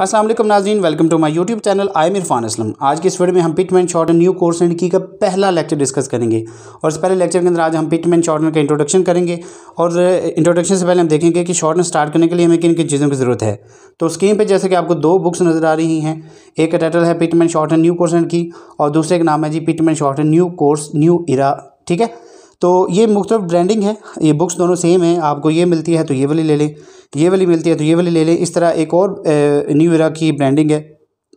असलम नाजीन welcome to my YouTube channel I am Irfan Aslam आज के इस वीडियो में हम Pitman shorthand new course and key का पहला लेक्चर डिस्कस करेंगे और इस पहले लेक्चर के अंदर आज हम पिटमैन शॉर्टन का इंट्रोडक्शन करेंगे और इंट्रोडक्शन से पहले हम देखेंगे कि शॉर्टन स्टार्ट करने के लिए हमें किन किन चीज़ों की ज़रूरत है तो स्क्रीन पर जैसे कि आपको दो बुक्स नज़र आ रही हैं एक का टाइटल है Pitman shorthand new course and key और दूसरे का नाम है जी Pitman shorthand new course new era ठीक है तो ये मुख्तर ब्रांडिंग है ये बुक्स दोनों सेम हैं आपको ये मिलती है तो ये वाली ले लें ये वाली मिलती है तो ये वाली ले लें इस तरह एक और न्यू इरा की ब्रांडिंग है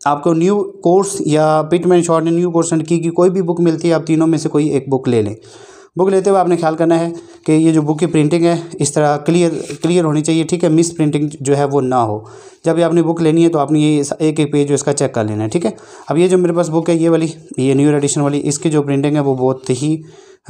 आपको न्यू कोर्स या Pitman short new course and key, की कोई भी बुक मिलती है आप तीनों में से कोई एक बुक ले लें बुक लेते हुए आपने ख्याल करना है कि ये जो बुक की प्रिंटिंग है इस तरह क्लियर क्लियर होनी चाहिए ठीक है मिस प्रिंटिंग जो है वो ना हो जब ये आपने बुक लेनी है तो आपने ये एक एक पेज इसका चेक कर लेना है ठीक है अब ये जो मेरे पास बुक है ये वाली ये न्यू एडिशन वाली इसकी जो प्रिंटिंग है वो बहुत ही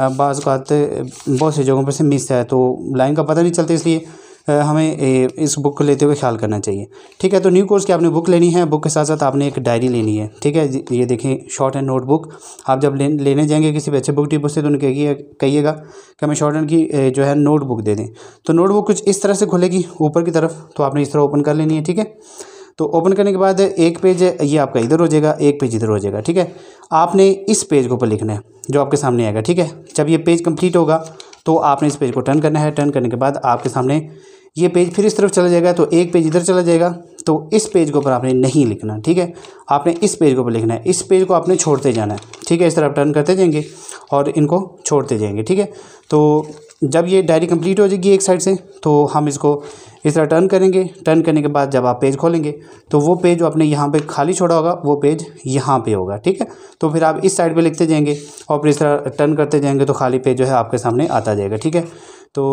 बाज़ बहुत सी जगहों पर से मिस है तो लाइन का पता नहीं चलता इसलिए हमें इस बुक को लेते हुए ख्याल करना चाहिए ठीक है तो न्यू कोर्स की आपने बुक लेनी है बुक के साथ साथ आपने एक डायरी लेनी है ठीक है ये देखें शॉर्ट एंड नोटबुक आप जब लेने जाएंगे किसी भी अच्छे बुक टिपो से तो उन्हें कहिए कहिएगा कि हमें शॉर्ट एंड की जो है नोटबुक दे दें तो नोटबुक कुछ इस तरह से खुलेगी ऊपर की तरफ तो आपने इस तरह ओपन कर लेनी है ठीक है तो ओपन करने के बाद एक पेज ये आपका इधर हो जाएगा एक पेज इधर हो जाएगा ठीक है आपने इस पेज के ऊपर लिखना है जो आपके सामने आएगा ठीक है जब ये पेज कंप्लीट होगा तो आपने इस पेज को टर्न करना है टर्न करने के बाद आपके सामने ये पेज फिर इस तरफ चला जाएगा तो एक पेज इधर चला जाएगा तो इस पेज के ऊपर आपने नहीं लिखना ठीक है आपने इस पेज के ऊपर लिखना है इस पेज को आपने छोड़ते जाना है ठीक है इस तरह आप टर्न करते जाएंगे और इनको छोड़ते जाएंगे ठीक है तो जब ये डायरी कंप्लीट हो जाएगी एक साइड से तो हम इसको इस तरह टर्न करेंगे टर्न करने के बाद जब आप पेज खोलेंगे तो वो पेज जो आपने यहाँ पे खाली छोड़ा होगा वो पेज यहाँ पे होगा ठीक है तो फिर आप इस साइड पे लिखते जाएंगे और फिर इस तरह टर्न करते जाएंगे तो खाली पेज जो है आपके सामने आता जाएगा ठीक है तो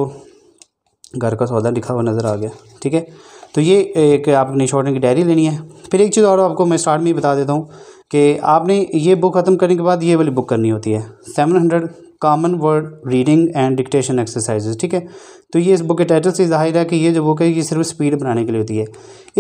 घर का सौदा लिखा हुआ नज़र आ गया ठीक है तो ये एक आपने शॉर्टन की डायरी लेनी है फिर एक चीज़ और आपको मैं स्टार्ट में ही बता देता हूँ कि आपने ये बुक ख़त्म करने के बाद ये वाली बुक करनी होती है seven hundred common word reading and dictation exercises ठीक है तो ये इस बुक के टाइटल से जाहिर है कि ये जो बुक है ये सिर्फ स्पीड बनाने के लिए होती है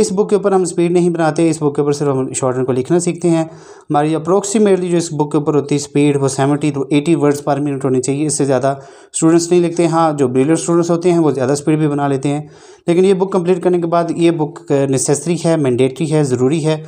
इस बुक के ऊपर हम स्पीड नहीं बनाते इस बुक के ऊपर सिर्फ हम रन को लिखना सीखते हैं हमारी अप्रोक्सीमेटली जो इस बुक के ऊपर होती है स्पीड वो seventy two eighty words per minute होनी चाहिए इससे ज़्यादा स्टूडेंट्स नहीं लिखते हाँ जो ब्रिलियर स्टूडेंट्स होते हैं वो ज़्यादा स्पीड भी बना लेते हैं लेकिन ये बुक कम्प्लीट करने के बाद ये बुक नेसेसरी है मैंडेटरी है ज़रूरी है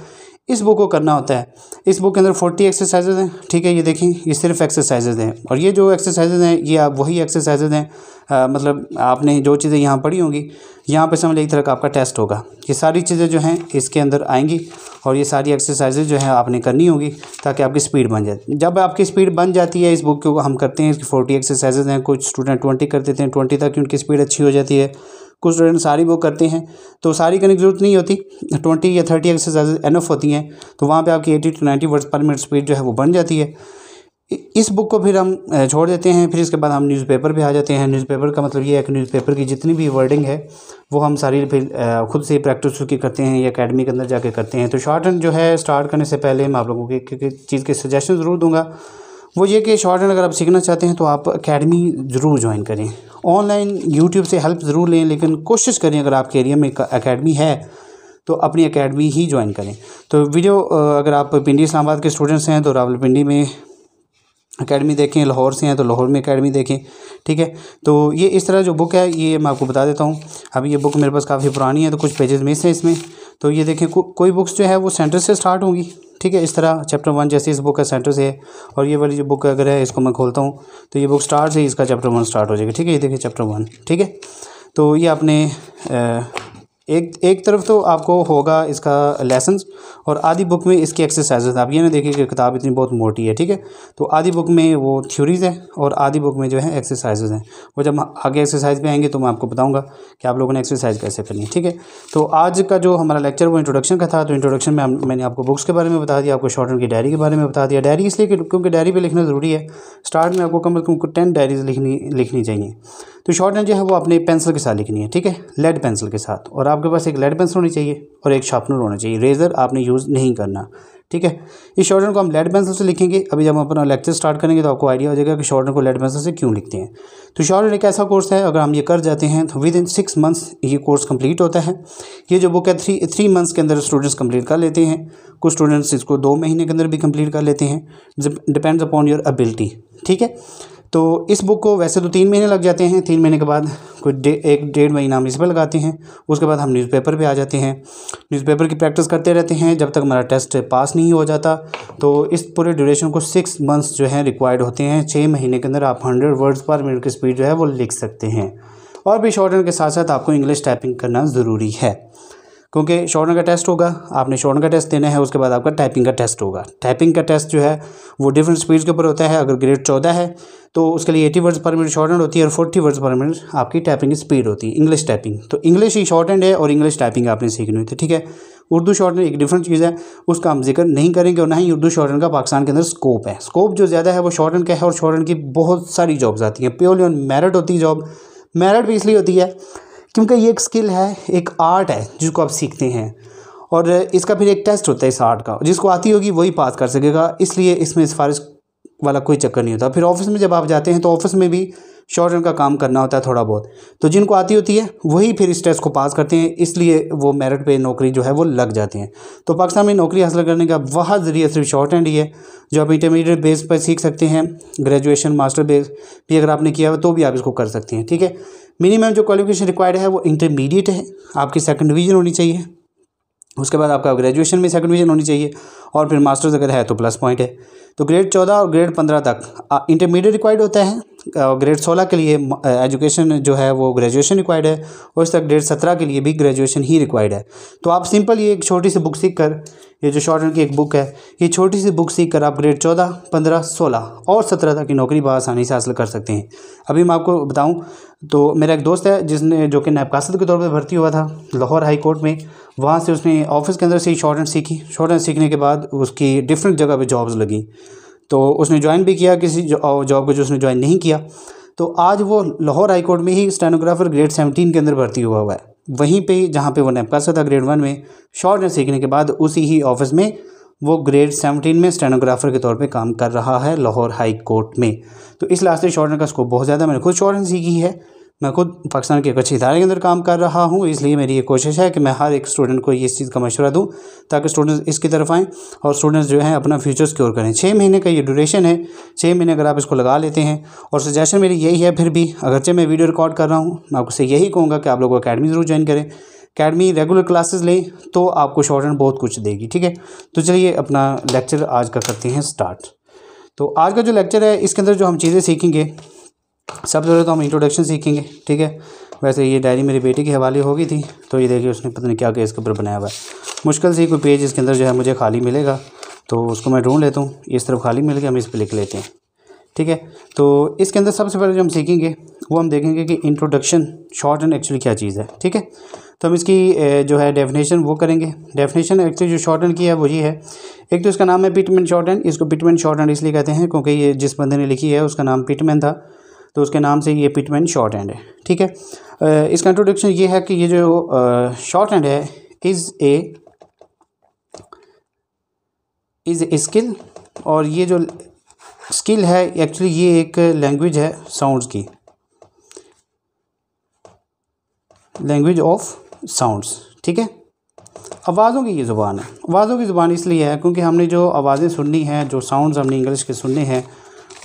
इस बुक को करना होता है इस बुक के अंदर फोर्टी एक्सरसाइजेज हैं ठीक है ये देखें ये सिर्फ एक्सरसाइजेज हैं और ये जो एक्सरसाइजेज हैं ये आप वही एक्सरसाइजेज हैं आ, मतलब आपने जो चीज़ें यहाँ पढ़ी होंगी यहाँ पे समझ एक तरह का आपका टेस्ट होगा ये सारी चीज़ें जो हैं इसके अंदर आएंगी और ये सारी एक्सरसाइजेज जो है आपने करनी होगी ताकि आपकी स्पीड बन जाए जब आपकी स्पीड बन जाती है इस बुक को हम करते हैं इसकी फोर्टी एक्सरसाइजेज हैं कुछ स्टूडेंट ट्वेंटी कर देते हैं ट्वेंटी तक उनकी स्पीड अच्छी हो जाती है कुछ स्टूडेंट सारी बुक करते हैं तो सारी करने की जरूरत नहीं होती ट्वेंटी या थर्टी एन एनफ होती हैं तो वहाँ पर आपकी eighty to ninety words per minute speed जो है वो बन जाती है इस बुक को फिर हम छोड़ देते हैं फिर इसके बाद हम न्यूज़पेपर पे आ जाते हैं न्यूज़पेपर का मतलब ये है कि न्यूज़पेपर की जितनी भी वर्डिंग है वो हम सारी फिर खुद से प्रैक्टिस चुकी करते हैं या अकेडमी के अंदर जाके करते हैं तो शॉर्ट एंड जो है स्टार्ट करने से पहले मैं आप लोगों के चीज़ के सजेशन ज़रूर दूंगा वो ये कि शॉर्ट हैंड अगर आप सीखना चाहते हैं तो आप अकेडमी ज़रूर ज्वाइन करें ऑनलाइन यूट्यूब से हेल्प ज़रूर लें लेकिन कोशिश करें अगर आपके एरिया में अकेडमी है तो अपनी अकेडमी ही ज्वाइन करें तो वीडियो अगर आप पिंडी इस्लामाबाद के स्टूडेंट्स हैं तो रावलपिंडी में अकेडमी देखें लाहौर से हैं तो लाहौर में अकेडमी देखें ठीक है तो ये इस तरह जो बुक है ये मैं आपको बता देता हूँ अभी ये बुक मेरे पास काफ़ी पुरानी है तो कुछ पेजेस मिस हैं इसमें तो ये देखें को, कोई बुक्स जो है वो सेंटर से स्टार्ट होंगी ठीक है इस तरह चैप्टर वन जैसे इस बुक का सेंटर से है और ये वाली जो बुक अगर है इसको मैं खोलता हूँ तो ये बुक स्टार्ट से इसका चैप्टर वन स्टार्ट हो जाएगा ठीक है ये देखिए चैप्टर वन ठीक है तो ये आपने एक एक तरफ तो आपको होगा इसका लेसन और आधी बुक में इसकी एक्सरसाइजेज आप ये ना देखिए कि किताब इतनी बहुत मोटी है ठीक है तो आधी बुक में वो थ्योरीज़ है और आधी बुक में जो है एक्सरसाइजेज हैं वो जब आगे एक्सरसाइज पे आएंगे तो मैं आपको बताऊँगा कि आप लोगों ने एक्सरसाइज कैसे करनी है ठीक है तो आज का जो हमारा लेक्चर वो इंट्रोडक्शन का था तो इंट्रोडक्शन में मैंने आपको बुक्स के बारे में बता दिया आपको शॉर्ट की डायरी के बारे में बता दिया डायरी इसलिए क्योंकि डायरी पर लिखना ज़रूरी है स्टार्ट में आपको कम अज़ कम टेन डायरीज लिखनी लिखनी चाहिए तो शॉर्ट नोट जो है वो अपने पेंसिल के साथ लिखनी है ठीक है लेड पेंसिल के साथ और आपके पास एक लेड पेंसिल होनी चाहिए और एक शार्पनर होना चाहिए रेजर आपने यूज़ नहीं करना ठीक है इस शॉर्ट नोट को हम लेड पेंसिल से लिखेंगे अभी जब हम अपना लेक्चर स्टार्ट करेंगे तो आपको आइडिया हो जाएगा कि शॉर्ट नोट को लेड पेंसिल से क्यों लिखते हैं तो शॉर्ट नोट एक ऐसा कोर्स है अगर हम ये कर जाते हैं तो विद इन सिक्स मंथ्स ये कोर्स कंप्लीट होता है ये जो बुक है थ्री थ्री मंथ्स के अंदर स्टूडेंट्स कंप्लीट कर लेते हैं कुछ स्टूडेंट्स इसको दो महीने के अंदर भी कंप्लीट कर लेते हैं डिपेंड्स अपॉन योर एबिलिटी ठीक है तो इस बुक को वैसे तो तीन महीने लग जाते हैं तीन महीने के बाद कुछ डे एक डेढ़ महीना हम इस पर लगाते हैं उसके बाद हम न्यूज़पेपर पे आ जाते हैं न्यूज़पेपर की प्रैक्टिस करते रहते हैं जब तक हमारा टेस्ट पास नहीं हो जाता तो इस पूरे ड्यूरेशन को सिक्स मंथ्स जो है रिक्वायर्ड होते हैं छः महीने के अंदर आप हंड्रेड वर्ड्स पर मिनट की स्पीड जो है वो लिख सकते हैं और भी शॉर्टन के साथ साथ आपको इंग्लिश टाइपिंग करना ज़रूरी है क्योंकि शॉर्टन का टेस्ट होगा आपने शॉर्टन का टेस्ट देना है उसके बाद आपका टाइपिंग का टेस्ट होगा टाइपिंग का टेस्ट जो है वो डिफरेंट स्पीड के ऊपर होता है अगर ग्रेड चौदह है तो उसके लिए eighty words per minute short होती है और फोर्टी वर्ड्स पर मिनट आपकी टाइपिंग स्पीड होती है इंग्लिश टाइपिंग तो इंग्लिश ही शॉर्ट है और इंग्लिश टाइपिंग आपने सीखनी होती है तो ठीक है उर्दू शॉर्ट एक डिफरेंट चीज़ है उसका हम जिक्र नहीं करेंगे और ना ही उर्दू शॉर्ट का पाकिस्तान के अंदर स्कोप है स्कोप जो ज़्यादा है वो शॉर्ट का है और शॉर्ट की बहुत सारी जॉब्स आती हैं प्योरली ऑन मेरिट होती है जॉब मेरिट भी इसलिए होती है क्योंकि ये एक स्किल है एक आर्ट है जिसको आप सीखते हैं और इसका फिर एक टेस्ट होता है इस आर्ट का जिसको आती होगी वही पास कर सकेगा इसलिए इसमें सिफारिश वाला कोई चक्कर नहीं होता फिर ऑफिस में जब आप जाते हैं तो ऑफिस में भी शॉर्ट रन का काम करना होता है थोड़ा बहुत तो जिनको आती होती है वही फिर इस टेस्ट को पास करते हैं इसलिए वो मेरिट पे नौकरी जो है वो लग जाते हैं तो पाकिस्तान में नौकरी हासिल करने का वह जरिए सिर्फ शॉर्ट हैंड ही है जो आप इंटरमीडिएट बेस पर सीख सकते हैं ग्रेजुएशन मास्टर बेस भी अगर आपने किया हो तो भी आप इसको कर सकते हैं ठीक है मिनिमम जो क्वालिफिकेशन रिक्वायर्ड है वो इंटरमीडिएट है आपकी सेकेंड डिवीजन होनी चाहिए उसके बाद आपका ग्रेजुएशन में सेकंड डिवीजन होनी चाहिए और फिर मास्टर्स अगर है तो प्लस पॉइंट है तो ग्रेड चौदह और ग्रेड पंद्रह तक इंटरमीडिएट रिक्वायर्ड होता है ग्रेड सोलह के लिए एजुकेशन जो है वो ग्रेजुएशन रिक्वायर्ड है और इस तक ग्रेड सत्रह के लिए भी ग्रेजुएशन ही रिक्वायर्ड है तो आप सिंपल ये एक छोटी सी बुक सीख कर ये जो शॉर्ट की एक बुक है ये छोटी सी बुक सीख कर आप ग्रेड चौदह पंद्रह सोलह और सत्रह तक की नौकरी बहुत आसानी से हासिल कर सकते हैं अभी मैं आपको बताऊँ तो मेरा एक दोस्त है जिसने जो कि नैबकासद के तौर पर भर्ती हुआ था लाहौर हाई कोर्ट में वहाँ से उसने ऑफिस के अंदर से ही शॉर्ट हैंड सीखी शॉर्ट हैंड सीखने के बाद उसकी डिफरेंट जगह पर जॉब्स लगी तो उसने ज्वाइन भी किया किसी जॉब को जो उसने ज्वाइन नहीं किया तो आज वो लाहौर हाईकोर्ट में ही स्टेनोग्राफर ग्रेड सेवनटीन के अंदर भर्ती हुआ हुआ है वहीं पे जहाँ पे वो नेपकासा था ग्रेड वन में शॉर्ट ने सीखने के बाद उसी ही ऑफिस में वो ग्रेड सेवनटीन में स्टेनोग्राफर के तौर पे काम कर रहा है लाहौर हाई कोर्ट में तो इस लास्ट से शॉर्टन का स्कोप बहुत ज़्यादा मैंने खुद शॉर्टन सीखी है मैं खुद पाकिस्तान के एक अच्छे इदारे के अंदर काम कर रहा हूँ इसलिए मेरी ये कोशिश है कि मैं हर एक स्टूडेंट को ये इस चीज़ का मशवरा दूँ ताकि स्टूडेंट्स इसकी तरफ आएँ और स्टूडेंट्स जो है अपना फ्यूचर स्क्योर करें छः महीने का ये ड्यूरेशन है छः महीने अगर आप इसको लगा लेते हैं और सजेशन मेरी यही है फिर भी अगरचे मैं वीडियो रिकॉर्ड कर रहा हूँ मैं आपसे यही कहूँगा कि आप लोग अकेडमी ज़रूर ज्वाइन करें अकेडमी रेगुलर क्लासेस लें तो आपको शॉर्ट एंड बहुत कुछ देगी ठीक है तो चलिए अपना लेक्चर आज का करते हैं स्टार्ट तो आज का जो लेक्चर है इसके अंदर जो हम चीज़ें सीखेंगे सबसे पहले तो हम इंट्रोडक्शन सीखेंगे ठीक है वैसे ये डायरी मेरी बेटी के हवाले हो गई थी तो ये देखिए उसने पता नहीं क्या केस के ऊपर बनाया हुआ है मुश्किल से कोई पेज इसके अंदर जो है मुझे खाली मिलेगा तो उसको मैं ढूंढ लेता हूँ इस तरफ खाली मिल गया हम इस पर लिख लेते हैं ठीक है तो इसके अंदर सबसे पहले जो हम सीखेंगे वो हम देखेंगे कि इंट्रोडक्शन शॉर्ट एंड एक्चुअली क्या चीज़ है ठीक है तो हम इसकी जो है डेफिनेशन वो करेंगे डेफिनेशन एक्चुअली जो शॉर्ट एंड की है वो ये है एक तो इसका नाम है पिटमैन शॉर्ट एंड इसको पिटमैन शॉर्ट एंड इसलिए कहते हैं क्योंकि ये जिस बंदे ने लिखी है उसका नाम पिटमैन था तो उसके नाम से ये पिटमैन शॉर्ट हैंड है ठीक है इसका इंट्रोडक्शन ये है कि ये जो शॉर्ट हैंड है is a is a skill और ये जो स्किल है एक्चुअली ये एक लैंग्वेज है साउंड्स की लैंग्वेज ऑफ साउंड्स ठीक है आवाज़ों की ये ज़ुबान है आवाज़ों की ज़ुबान इसलिए है क्योंकि हमने जो आवाज़ें सुननी हैं जो साउंड्स हमने इंग्लिश के सुनने हैं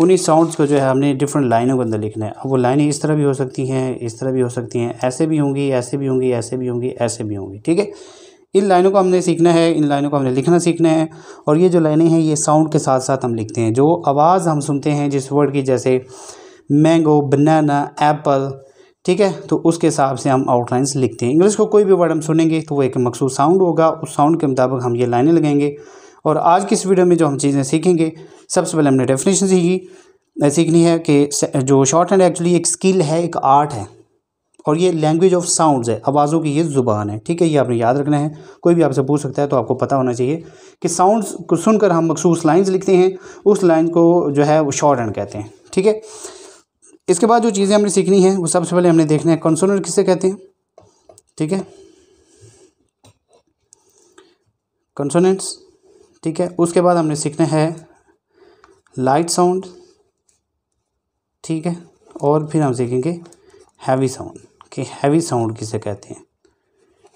उन्हीं साउंड्स को जो है हमने डिफरेंट लाइनों के अंदर लिखना है अब वो लाइनें इस तरह भी हो सकती हैं इस तरह भी हो सकती हैं ऐसे भी होंगी ऐसे भी होंगी ऐसे भी होंगी ऐसे भी होंगी ठीक है इन लाइनों को हमने सीखना है इन लाइनों को हमने लिखना सीखना है और ये जो लाइनें हैं ये साउंड के साथ साथ हम लिखते हैं जो आवाज़ हम सुनते हैं जिस वर्ड की जैसे मैंगो बनाना एप्पल ठीक है तो उसके हिसाब से हम आउटलाइंस लिखते हैं इंग्लिश को कोई भी वर्ड हम सुनेंगे तो वो एक मखसूस साउंड होगा उस साउंड के मुताबिक हम ये लाइनें लगाएंगे और आज की इस वीडियो में जो हम चीज़ें सीखेंगे सबसे पहले हमने डेफिनेशन सीखी सीखनी है कि जो शॉर्ट हैंड एक्चुअली एक स्किल है एक आर्ट है और ये लैंग्वेज ऑफ साउंड्स है आवाज़ों की ये ज़ुबान है ठीक है ये आपने याद रखना है कोई भी आपसे पूछ सकता है तो आपको पता होना चाहिए कि साउंड्स को सुनकर हम मखसूस लाइन्स लिखते हैं उस लाइन को जो है वो शॉर्ट हैंड कहते हैं ठीक है इसके बाद जो चीज़ें हमने सीखनी है वो सबसे पहले हमने देखना है कंसोनेंट किसे कहते हैं ठीक है कंसोनेंट्स ठीक है उसके बाद हमने सीखना है लाइट साउंड ठीक है और फिर हम सीखेंगे हैवी साउंड कि हैवी साउंड किसे कहते हैं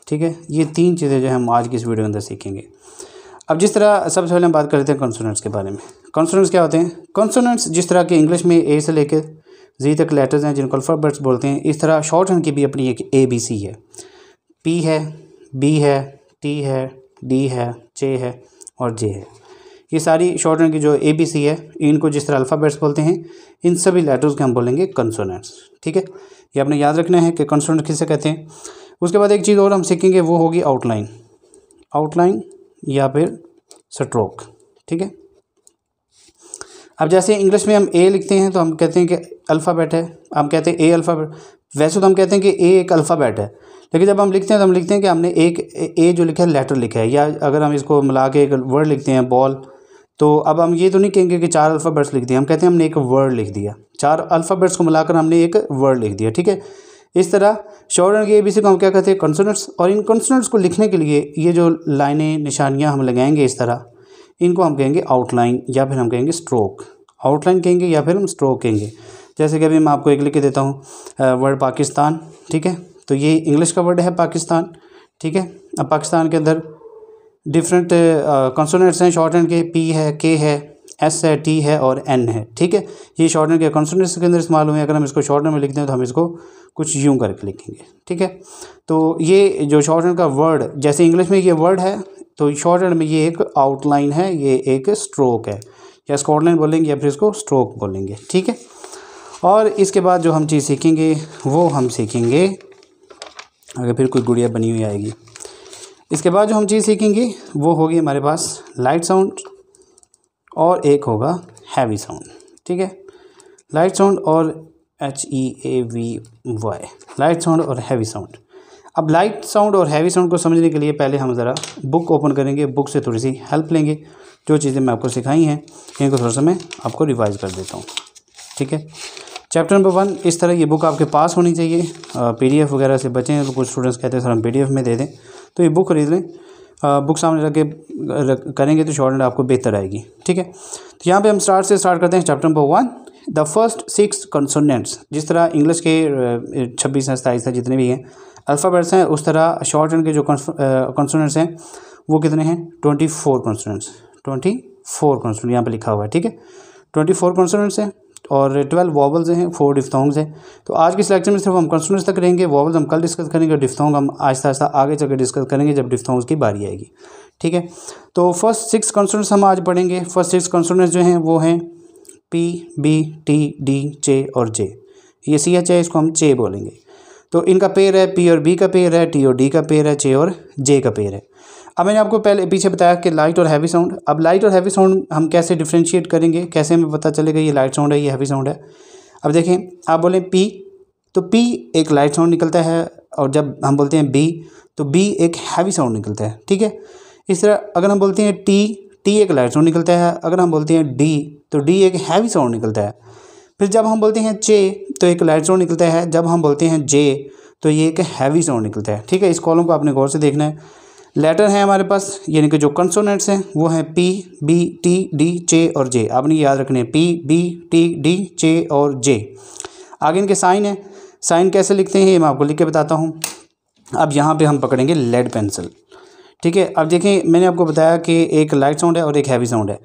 ठीक है ये तीन चीज़ें जो हम आज की इस वीडियो के अंदर सीखेंगे अब जिस तरह सबसे पहले हम बात करते हैं कॉन्सोनेंट्स के बारे में कॉन्सोनेंट्स क्या होते हैं कॉन्सोनेंट्स जिस तरह के इंग्लिश में ए से लेकर जी तक लेटर्स हैं जिनको अल्फ़ाबेट्स बोलते हैं इस तरह शॉर्ट हैंड की भी अपनी एक ए बी सी है पी है बी है टी है डी है जे है और जे है ये सारी शॉर्ट की जो ए बी सी है इनको जिस तरह अल्फ़ाबेट्स बोलते हैं इन सभी लेटर्स के हम बोलेंगे कंसोनेंट्स ठीक है ये आपने याद रखना है कि कंसोनेंट किसे कहते हैं उसके बाद एक चीज़ और हम सीखेंगे वो होगी आउटलाइन आउटलाइन या फिर स्ट्रोक ठीक है अब जैसे इंग्लिश में हम ए लिखते हैं तो हम कहते हैं कि अल्फ़ाबेट है हम कहते हैं ए अल्फ़ाबेट वैसे तो हम कहते हैं कि ए एक अल्फ़ाबेट है लेकिन जब हम लिखते हैं तो हम लिखते हैं कि हमने एक ए जो लिखा है लेटर लिखा है या अगर हम इसको मिला के एक वर्ड लिखते हैं बॉल तो अब हम ये तो नहीं कहेंगे कि चार अल्फ़ाबेट्स लिख दिए हम कहते हैं हमने एक वर्ड लिख दिया चार अल्फ़ाबेट्स को मिलाकर हमने एक वर्ड लिख दिया ठीक है इस तरह short hand A B C को हम क्या कहते हैं कंसोनेंट्स और इन कंसोनेंट्स को लिखने के लिए ये जो लाइनें निशानियाँ हम लगाएंगे इस तरह इनको हम कहेंगे आउटलाइन या फिर हम कहेंगे स्ट्रोक आउटलाइन कहेंगे या फिर हम स्ट्रोक कहेंगे जैसे कि अभी मैं आपको एक लिख के देता हूँ वर्ड पाकिस्तान ठीक है तो ये इंग्लिश का वर्ड है पाकिस्तान ठीक है अब पाकिस्तान के अंदर डिफरेंट कॉन्सोनेंट्स हैं शॉर्ट एंड के पी है के है एस है टी है और एन है ठीक है ये शॉर्ट एंड के कॉन्सोनेंट्स के अंदर इस्तेमाल हुए हैं अगर हम इसको शॉर्ट एंड में लिखते हैं तो हम इसको कुछ यूं करके लिखेंगे ठीक है तो ये जो शॉर्ट एंड का वर्ड जैसे इंग्लिश में ये वर्ड है तो शॉर्ट एंड में ये एक आउटलाइन है ये एक स्ट्रोक है या स्कॉटलाइन बोलेंगे या फिर इसको स्ट्रोक बोलेंगे ठीक है और इसके बाद जो हम चीज़ सीखेंगे वो हम सीखेंगे अगर फिर कुछ गुड़िया बनी हुई आएगी इसके बाद जो हम चीज़ सीखेंगे वो होगी हमारे पास लाइट साउंड और एक होगा हैवी साउंड ठीक है लाइट साउंड और H E A V Y light sound और हैवी साउंड अब लाइट साउंड और हैवी साउंड को समझने के लिए पहले हम ज़रा बुक ओपन करेंगे बुक से थोड़ी सी हेल्प लेंगे जो चीज़ें मैं आपको सिखाई हैं इनको थोड़ा सा मैं आपको रिवाइज कर देता हूँ ठीक है चैप्टर नंबर वन इस तरह की बुक आपके पास होनी चाहिए पीडीएफ वगैरह से बचें तो कुछ स्टूडेंट्स कहते हैं सर हम पीडीएफ में दे दें तो ये बुक खरीद लें बुक सामने रख के करेंगे तो शॉर्ट आपको बेहतर आएगी ठीक है तो यहाँ पे हम स्टार्ट से स्टार्ट करते हैं chapter number one the first six consonants जिस तरह इंग्लिश के छब्बीस हैं सताईस हैं जितने भी हैं अल्फ़ाबेट्स हैं उस तरह शॉर्ट के जो कंसोनेंट्स हैं वो कितने हैं twenty four consonants twenty four consonant यहाँ पर लिखा हुआ है ठीक है ट्वेंटी फोर कॉन्सोनेंट्स हैं और ट्वेल्व वॉबल्स हैं फोर डिफ्थोंग्स हैं तो आज के सिलेक्शन में सिर्फ हम कंसोनेंट्स तक रहेंगे वॉबल्स हम कल डिस्कस करेंगे डिफ्थोंग हम आहिस्ता आहिस्ता आगे चलकर डिस्कस करेंगे जब डिफ्थोंग्स की बारी आएगी ठीक है तो फर्स्ट सिक्स कंसोनेंट्स हम आज पढ़ेंगे फर्स्ट सिक्स कंसोनेंट्स जो हैं वो हैं पी बी टी डी चे और जे ये सी एच है इसको हम चे बोलेंगे तो इनका पेयर है पी और बी का पेयर है टी और डी का पेयर है चे और जे का पेयर है अब मैंने आपको पहले पीछे बताया कि लाइट और हैवी साउंड अब लाइट और हैवी साउंड हम कैसे डिफ्रेंशिएट करेंगे कैसे हमें पता चलेगा ये लाइट साउंड है ये हैवी साउंड है अब देखें आप बोलें पी तो पी एक लाइट साउंड निकलता है और जब हम बोलते हैं बी तो बी एक हैवी साउंड निकलता है ठीक है इस तरह अगर हम बोलते हैं टी टी एक लाइट साउंड निकलता है अगर हम बोलते हैं डी तो डी एक हैवी साउंड निकलता है फिर जब हम बोलते हैं चे तो एक लाइट साउंड निकलता है जब हम बोलते हैं जे तो ये एक हैवी साउंड निकलता है ठीक है इस कॉलम को आपने गौर से देखना है लेटर हैं हमारे पास यानी कि जो कंसोनेंट्स हैं वो हैं पी बी टी डी चे और जे आपने याद रखने पी बी टी डी चे और जे आगे इनके साइन हैं साइन कैसे लिखते हैं ये मैं आपको लिख के बताता हूँ अब यहाँ पे हम पकड़ेंगे लेड पेंसिल ठीक है अब देखें मैंने आपको बताया कि एक लाइट साउंड है और एक हैवी साउंड है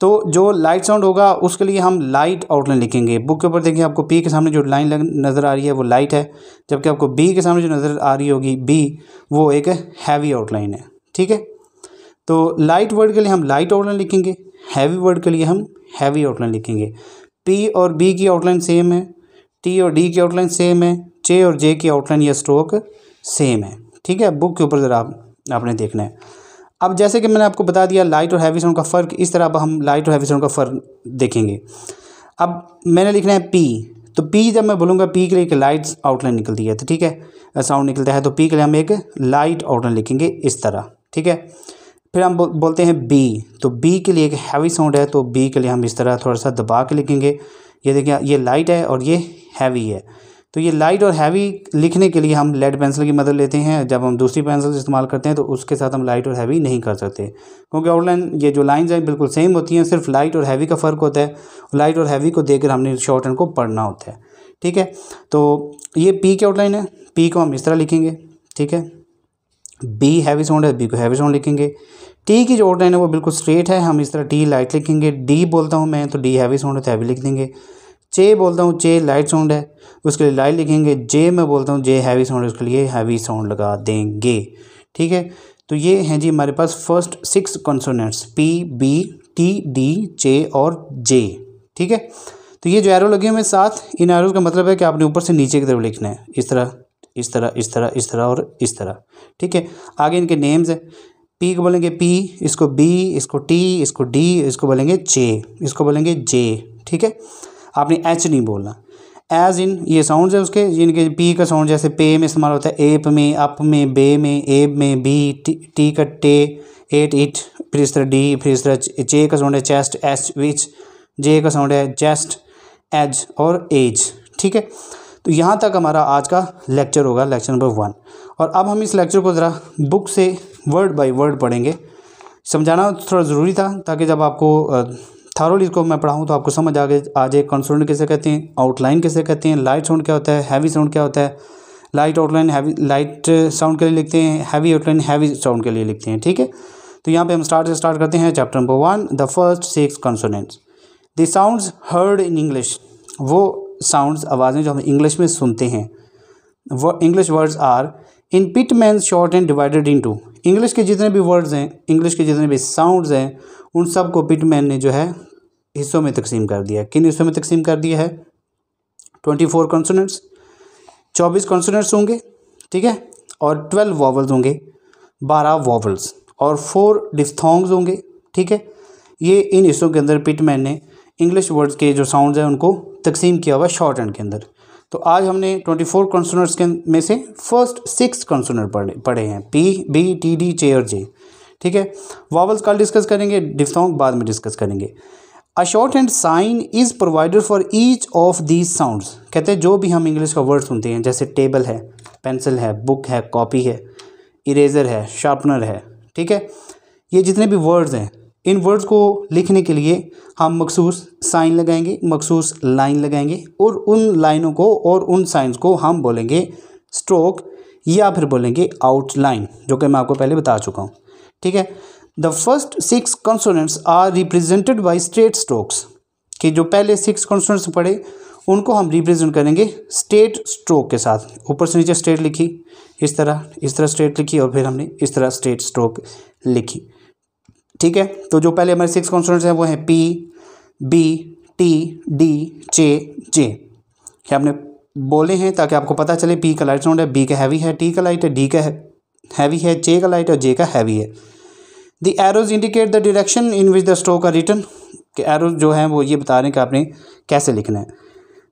तो जो लाइट साउंड होगा उसके लिए हम लाइट आउटलाइन लिखेंगे बुक के ऊपर देखिए आपको पी के सामने जो लाइन नज़र आ रही है वो लाइट है जबकि आपको बी के सामने जो नज़र आ रही होगी बी वो एक हैवी आउटलाइन है ठीक है तो लाइट वर्ड के लिए हम लाइट आउटलाइन लिखेंगे हैवी वर्ड के लिए हम हैवी आउटलाइन लिखेंगे पी और बी की आउटलाइन सेम है टी और डी की आउटलाइन सेम है चे और जे की आउटलाइन या स्ट्रोक सेम है ठीक है बुक के ऊपर ज़रा आप आपने देखना है अब जैसे कि मैंने आपको बता दिया लाइट और हैवी साउंड का फ़र्क इस तरह अब हम लाइट और हैवी साउंड का फ़र्क देखेंगे अब मैंने लिखना है पी तो पी जब मैं बोलूँगा पी के लिए एक लाइट आउटलाइन निकलती है तो ठीक है साउंड निकलता है तो पी के लिए हम एक लाइट आउटलाइन लिखेंगे इस तरह ठीक है फिर हम बोलते हैं बी तो बी के लिए एक हैवी साउंड है तो बी के लिए हम इस तरह थोड़ा सा दबा के लिखेंगे ये देखिए ये लाइट है और ये हैवी है तो ये लाइट और हैवी लिखने के लिए हम लेड पेंसिल की मदद लेते हैं जब हम दूसरी पेंसिल इस्तेमाल करते हैं तो उसके साथ हम लाइट और हैवी नहीं कर सकते क्योंकि आउटलाइन ये जो लाइन्स हैं बिल्कुल सेम होती हैं सिर्फ लाइट और हैवी का फ़र्क होता है लाइट और हैवी को देकर हमने शॉर्ट हैंड को पढ़ना होता है ठीक है तो ये पी की आउटलाइन है पी को हम इस तरह लिखेंगे ठीक है बी हैवी साउंड है बी को हैवी साउंड लिखेंगे टी की जो आउटलाइन है वो बिल्कुल स्ट्रेट है हम इस तरह टी लाइट लिखेंगे डी बोलता हूँ मैं तो डी हैवी साउंड है तो हैवी लिख देंगे चे बोलता हूँ चे लाइट साउंड है उसके लिए लाइट लिखेंगे जे मैं बोलता हूँ जे हैवी साउंड उसके लिए हैवी साउंड लगा देंगे ठीक है तो ये हैं जी हमारे पास first six consonants P B T D J और जे ठीक है तो ये जो एरो लगे हुए साथ इन एरोज का मतलब है कि आपने ऊपर से नीचे की तरफ लिखना है इस तरह इस तरह इस तरह इस तरह और इस तरह ठीक है आगे इनके नेम्स हैं पी को बोलेंगे पी इसको बी इसको टी इसको डी इसको बोलेंगे जे इसको बोलेंगे जे ठीक है आपने एच नहीं बोलना एज इन ये साउंड है उसके जिनके पी का साउंड जैसे पे में इस्तेमाल होता है एप में अप में बे में एब में बी टी, टी का टे एट इट फिर इस तरह डी फिर इस तरह जे का साउंड है चेस्ट एच विच जे का साउंड है चेस्ट एज और एज ठीक है तो यहाँ तक हमारा आज का लेक्चर होगा लेक्चर नंबर वन और अब हम इस लेक्चर को ज़रा बुक से वर्ड बाई वर्ड पढ़ेंगे समझाना थोड़ा ज़रूरी था ताकि जब आपको थारोली इसको मैं पढ़ाऊँ तो आपको समझ आ गए आज एक कंसोनेंट कैसे कहते हैं आउटलाइन कैसे कहते हैं लाइट साउंड क्या होता है हैवी साउंड क्या होता है light outline heavy light sound के लिए लिखते हैं हैवी आउटलाइन हैवी साउंड के लिए लिखते हैं ठीक है तो यहाँ पे हम स्टार्ट से स्टार्ट करते हैं chapter number one the first six consonants the sounds heard in English वो साउंड्स आवाज़ें जो हम इंग्लिश में सुनते हैं वो English words are in Pitman short hand divided into English के जितने भी वर्ड्स हैं इंग्लिश के जितने भी साउंड्स हैं उन सब को पिटमैन ने जो है हिस्सों में तकसीम कर दिया किन हिस्सों में तकसीम कर दिया है ट्वेंटी फोर कॉन्सोनेंट्स चौबीस कॉन्सोनेंट्स होंगे ठीक है और ट्वेल्व वॉवल्स होंगे बारह वॉवल्स और फोर डिस्थोंग्स होंगे ठीक है ये इन हिस्सों के अंदर पिटमैन ने इंग्लिश वर्ड्स के जो साउंड्स हैं उनको तकसीम किया हुआ शॉर्ट एंड के अंदर तो आज हमने ट्वेंटी फोर कंसोनर्स के में से फर्स्ट सिक्स कंसोनर पढ़े पढ़े हैं P B T D J और जे ठीक है वावल्स कल डिस्कस करेंगे डिफ्थोंग बाद में डिस्कस करेंगे a short hand sign is provided for each of these sounds कहते हैं जो भी हम इंग्लिश का वर्ड सुनते हैं जैसे टेबल है पेंसिल है बुक है कॉपी है इरेजर है शार्पनर है ठीक है ये जितने भी वर्ड्स हैं इन वर्ड्स को लिखने के लिए हम मखसूस साइन लगाएंगे मखसूस लाइन लगाएंगे और उन लाइनों को और उन साइंस को हम बोलेंगे स्ट्रोक या फिर बोलेंगे आउटलाइन जो कि मैं आपको पहले बता चुका हूँ ठीक है the first six consonants are represented by straight strokes कि जो पहले सिक्स कॉन्सोनेंट्स पढ़े उनको हम रिप्रेजेंट करेंगे स्टेट स्ट्रोक के साथ ऊपर से नीचे स्टेट लिखी इस तरह इस तरह स्टेट लिखी और फिर हमने इस तरह स्टेट स्ट्रोक लिखी ठीक है तो जो पहले हमारे सिक्स कॉन्सोनेंट्स हैं वो हैं P B T D J J क्या आपने बोले हैं ताकि आपको पता चले पी का लाइट साउंड है बी का हैवी है टी का लाइट है डी का हैवी है जे का लाइट और जे का हैवी है the arrows indicate the direction in which the stroke are written के एरोज जो हैं वो ये बता रहे हैं कि आपने कैसे लिखना है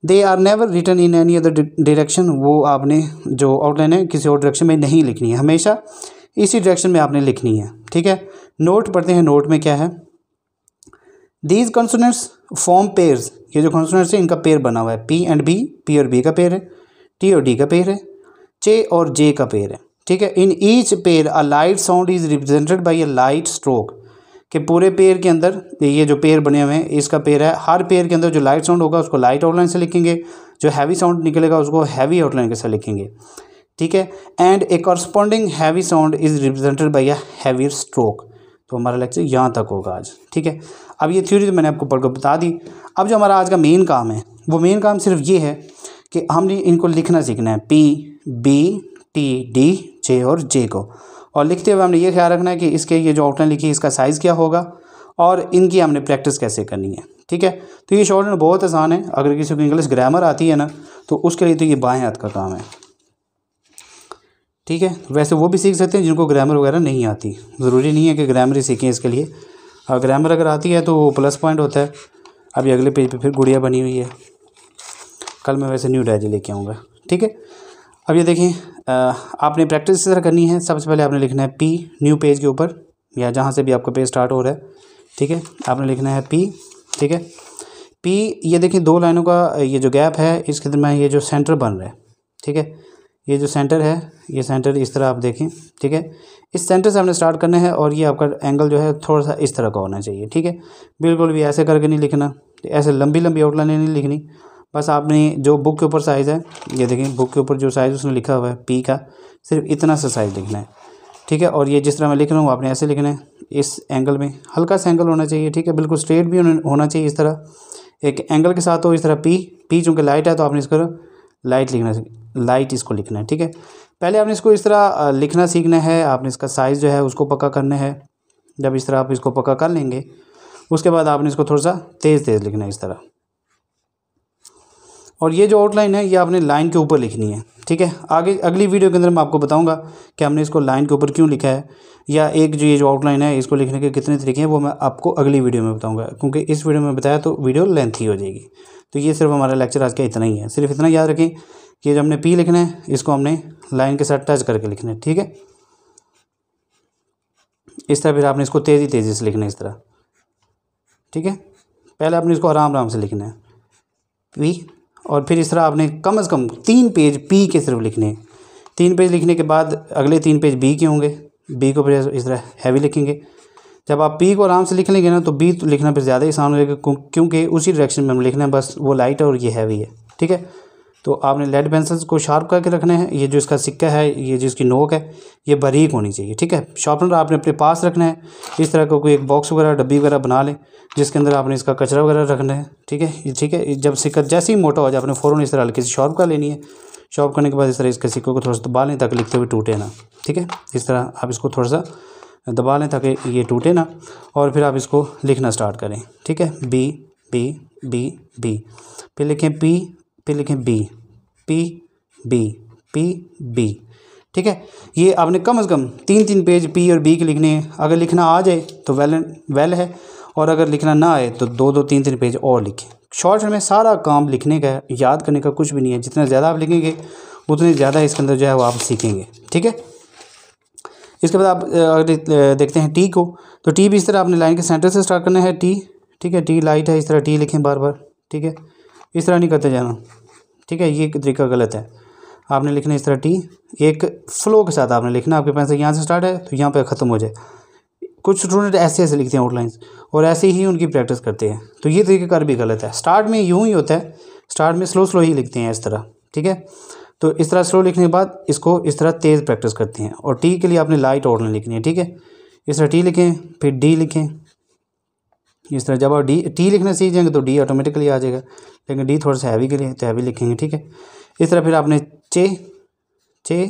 they are never written in any other direction वो आपने जो आउटलाइन है किसी और डायरेक्शन में नहीं लिखनी है हमेशा इसी डायरेक्शन में आपने लिखनी है ठीक है नोट पढ़ते हैं नोट में क्या है दीज कंसोनेंट्स फॉर्म पेयर्स ये जो कंसोनेंट्स है इनका पेयर बना हुआ है पी एंड बी पी और बी का पेयर है टी और डी का पेयर है चे और जे का पेयर है ठीक है in each pair a light sound is represented by a light stroke के पूरे पेयर के अंदर ये जो पेयर बने हुए हैं इसका पेयर है हर पेयर के अंदर जो लाइट साउंड होगा उसको लाइट आउटलाइन से लिखेंगे जो हैवी साउंड निकलेगा उसको हैवी आउटलाइन के साथ लिखेंगे ठीक है and a corresponding heavy sound is represented by a heavy stroke तो हमारा लेक्चर यहाँ तक होगा आज ठीक है अब ये थ्योरी तो मैंने आपको पढ़ बता दी अब जो हमारा आज का मेन काम है वो मेन काम सिर्फ ये है कि हमने इनको लिखना सीखना है P B T D J और जे को और लिखते हुए हमने ये ख्याल रखना है कि इसके ये जो आउटलाइन लिखी है इसका साइज़ क्या होगा और इनकी हमने प्रैक्टिस कैसे करनी है ठीक है तो ये शॉर्ट बहुत आसान है अगर किसी को इंग्लिश ग्रामर आती है ना तो उसके लिए तो ये बाएँ हाथ का काम है ठीक है वैसे वो भी सीख सकते हैं जिनको ग्रामर वगैरह नहीं आती ज़रूरी नहीं है कि ग्रामर ही सीखें इसके लिए और हाँ, ग्रामर अगर आती है तो वो प्लस पॉइंट होता है अभी अगले पेज पे फिर गुड़िया बनी हुई है कल मैं वैसे न्यू डायरी लेके आऊँगा ठीक है अब ये देखें आपने प्रैक्टिस इस तरह करनी है सबसे पहले आपने लिखना है पी न्यू पेज के ऊपर या जहाँ से भी आपका पेज स्टार्ट हो रहा है ठीक है आपने लिखना है पी ठीक है पी ये देखें दो लाइनों का ये जो गैप है इसके दरम्यान ये जो सेंटर बन रहा है ठीक है ये जो सेंटर है ये सेंटर इस तरह आप देखें ठीक है इस सेंटर से हमने स्टार्ट करना है और ये आपका एंगल जो है थोड़ा सा इस तरह का होना चाहिए ठीक है बिल्कुल भी ऐसे करके नहीं लिखना ऐसे लंबी लंबी आउटलाइन नहीं लिखनी बस आपने जो बुक के ऊपर साइज़ है ये देखें बुक के ऊपर जो साइज़ उसने लिखा हुआ है पी का सिर्फ इतना सा साइज़ लिखना है ठीक है और ये जिस तरह मैं लिख रहा हूँ आपने ऐसे लिखना है इस एंगल में हल्का सा एंगल होना चाहिए ठीक है बिल्कुल स्ट्रेट भी होना चाहिए इस तरह एक एंगल के साथ हो इस तरह पी पी चूँकि लाइट है तो आपने इस पर लाइट लिखना लाइट इसको लिखना है ठीक है पहले आपने इसको इस तरह लिखना सीखना है आपने इसका साइज़ जो है उसको पक्का करना है जब इस तरह आप इसको पक्का कर लेंगे उसके बाद आपने इसको थोड़ा सा तेज़ तेज़ लिखना है इस तरह और ये जो आउटलाइन है ये आपने लाइन के ऊपर लिखनी है ठीक है आगे अगली वीडियो के अंदर मैं आपको बताऊंगा कि हमने इसको लाइन के ऊपर क्यों लिखा है या एक जो ये जो आउटलाइन है इसको लिखने के कितने तरीके हैं वो मैं आपको अगली वीडियो में बताऊंगा क्योंकि इस वीडियो में बताया तो वीडियो लेंथी हो जाएगी तो ये सिर्फ हमारा लेक्चर आज का इतना ही है सिर्फ इतना याद रखें कि जो हमने पी लिखना है इसको हमने लाइन के साथ टच करके लिखना है ठीक है इस तरह फिर आपने इसको तेज़ी तेज़ी से लिखना है इस तरह ठीक है पहले आपने इसको आराम आराम से लिखना है पी और फिर इस तरह आपने कम अज़ कम तीन पेज पी के सिर्फ लिखने हैं तीन पेज लिखने के बाद अगले तीन पेज बी के होंगे बी को फिर इस तरह हैवी लिखेंगे जब आप पी को आराम से लिख लेंगे ना तो बी तो लिखना फिर ज़्यादा ही आसान हो जाएगा क्योंकि उसी डायरेक्शन में हम लिखना है बस वो लाइट है और ये हैवी है ठीक है तो आपने लेड पेंसिल्स को शार्प करके रखने हैं ये जो इसका सिक्का है ये जो इसकी नोक है ये बारीक होनी चाहिए ठीक है शार्पनर आपने अपने पास रखना है इस तरह का को कोई एक बॉक्स वगैरह डब्बी वगैरह बना लें जिसके अंदर आपने इसका कचरा वगैरह रखना है ठीक है ठीक है जब सिक्का जैसे ही मोटा हो जाए आपने फ़ौरन इस तरह हल्की से शॉर्प कर लेनी है शॉर्प करने के बाद इस तरह इसके सिक्कों को थोड़ा सा दबा लें ताकि लिखते हुए टूटे ना ठीक है इस तरह आप इसको थोड़ा सा दबा लें ताकि ये टूटे ना और फिर आप इसको लिखना स्टार्ट करें ठीक है बी बी बी बी फिर लिखें पी फिर लिखें B P B P B ठीक है ये आपने कम से कम तीन तीन पेज पी और बी के लिखने हैं अगर लिखना आ जाए तो वेल वेल है और अगर लिखना ना आए तो दो दो तीन तीन पेज और लिखें शॉर्ट में सारा काम लिखने का याद करने का कुछ भी नहीं है जितना ज़्यादा आप लिखेंगे उतने ज़्यादा इसके अंदर जो है वो आप सीखेंगे ठीक है इसके बाद आप देखते हैं टी को तो टी भी इस तरह आपने लाइन के सेंटर से स्टार्ट करना है टी ठीक है टी लाइट है इस तरह टी लिखें बार बार ठीक है इस तरह नहीं करते जाना ठीक है ये तरीका गलत है आपने लिखना इस तरह टी एक फ्लो के साथ आपने लिखना आपके पास यहाँ से स्टार्ट है तो यहाँ पर ख़त्म हो जाए कुछ स्टूडेंट ऐसे ऐसे लिखते हैं आउटलाइंस और ऐसे ही उनकी प्रैक्टिस करते हैं तो ये तरीका कर भी गलत है स्टार्ट में यूँ ही होता है स्टार्ट में स्लो स्लो ही लिखते हैं इस तरह ठीक है तो इस तरह स्लो लिखने के बाद इसको इस तरह तेज़ प्रैक्टिस करते हैं और टी के लिए आपने लाइट ऑर्डर लिखनी है ठीक है इस तरह टी लिखें फिर डी लिखें इस तरह जब आप डी टी लिखना सीख जाएंगे तो डी ऑटोमेटिकली आ जाएगा लेकिन डी थोड़ा सा हैवी के लिए तो हैवी लिखेंगे ठीक है इस तरह फिर आपने चे चे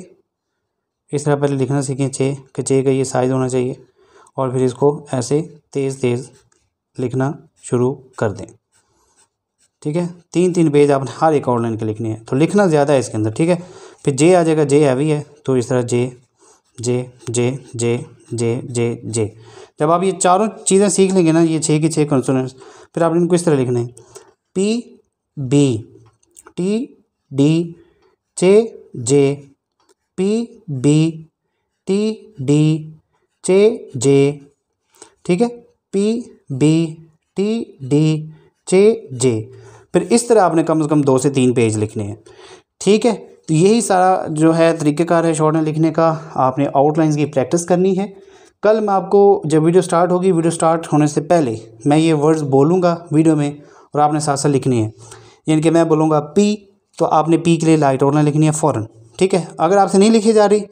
इस तरह पहले लिखना सीखें चे कि चे का ये साइज़ होना चाहिए और फिर इसको ऐसे तेज़ तेज़ लिखना शुरू कर दें ठीक है तीन तीन पेज आपने हर एक आउटलाइन के लिखने हैं तो लिखना ज़्यादा है इसके अंदर ठीक है फिर जे आ जाएगा जे हैवी है तो इस तरह जे जे जे जे जे जे जे जब आप ये चारों चीज़ें सीख लेंगे ना ये छः की छः कंसोनेंट्स फिर आपने इनको इस तरह लिखना है P B T D J J P B T D J J ठीक है P B T D J J फिर इस तरह आपने कम से कम दो से तीन पेज लिखने हैं ठीक है तो यही सारा जो है तरीक़ेकार है शॉर्ट में लिखने का आपने आउटलाइंस की प्रैक्टिस करनी है कल मैं आपको जब वीडियो स्टार्ट होगी वीडियो स्टार्ट होने से पहले मैं ये वर्ड्स बोलूँगा वीडियो में और आपने साथ साथ लिखनी है यानी कि मैं बोलूँगा पी तो आपने पी के लिए लाइट ऑर्डर लिखनी है फ़ौरन ठीक है अगर आपसे नहीं लिखी जा रही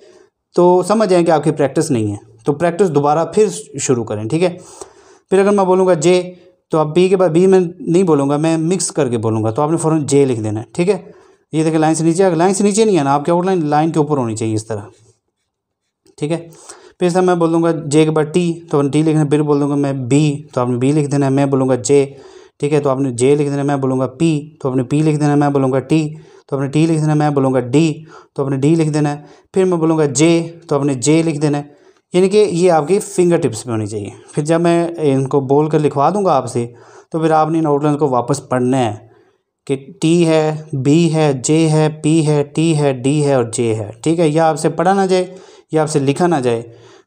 तो समझ जाएँ कि आपकी प्रैक्टिस नहीं है तो प्रैक्टिस दोबारा फिर शुरू करें ठीक है फिर अगर मैं बोलूँगा जे तो अब बी के बाद बी मैं नहीं बोलूँगा मैं मिक्स करके बोलूँगा तो आपने फ़ौरन जे लिख देना है ठीक है ये देखिए लाइन से नीचे अगर लाइन से नीचे नहीं आना आपकी आउटलाइन लाइन के ऊपर होनी चाहिए इस तरह ठीक है फिर से मैं बोलूँगा जे के बाद टी तो टी लिखना फिर बोल दूँगा मैं बी तो आपने बी लिख देना है मैं बोलूँगा जे ठीक है तो आपने जे लिख देना मैं बोलूँगा पी तो आपने पी लिख देना मैं बोलूँगा टी तो आपने टी लिख देना मैं बोलूँगा डी तो आपने डी लिख देना है फिर मैं बोलूँगा जे तो आपने जे लिख देना है यानी कि ये आपकी फिंगर टिप्स पे होनी चाहिए फिर जब मैं इनको बोल कर लिखवा दूंगा आपसे तो फिर आपने इन आउटलाइन को वापस पढ़ना है कि टी है बी है जे है पी है टी है डी है और जे है ठीक है या आपसे पढ़ा ना जाए या आपसे लिखा ना जाए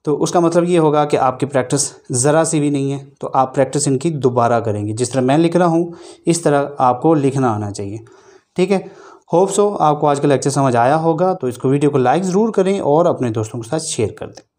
तो उसका मतलब ये होगा कि आपकी प्रैक्टिस ज़रा सी भी नहीं है तो आप प्रैक्टिस इनकी दोबारा करेंगे जिस तरह मैं लिख रहा हूँ इस तरह आपको लिखना आना चाहिए ठीक है होप सो आपको आज का लेक्चर समझ आया होगा तो इसको वीडियो को लाइक ज़रूर करें और अपने दोस्तों के साथ शेयर कर दें